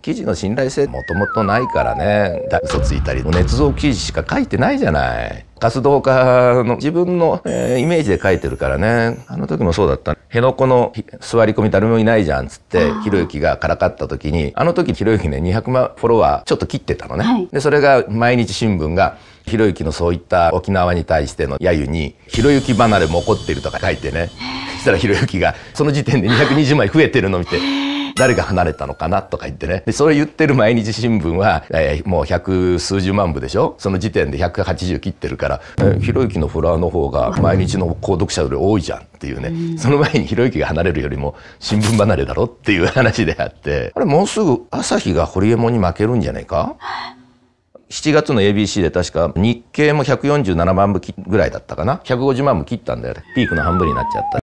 記事の信頼性もともとないからね嘘ついたり捏造記事しか書いてないじゃない活動家の自分の、えー、イメージで書いてるからねあの時もそうだった辺野古の座り込み誰もいないじゃんっつってひろゆきがからかった時にあの時ひろゆきね200万フォロワーちょっと切ってたのね、はい、でそれが毎日新聞がひろゆきのそういった沖縄に対しての揶揄に「ひろゆき離れも起こってる」とか書いてねそしたらひろゆきがその時点で220枚増えてるの見て。誰が離れたのかなとか言ってね。で、それ言ってる毎日新聞は、えー、もう百数十万部でしょその時点で180切ってるから、ひろゆきのフロワーの方が毎日の購読者より多いじゃんっていうね、うん、その前にひろゆきが離れるよりも新聞離れだろっていう話であって、あれもうすぐ朝日がホリエモンに負けるんじゃないか7月の ABC で確か日経も147万部ぐらいだったかな150万部切ったんだよねピークの半分になっちゃった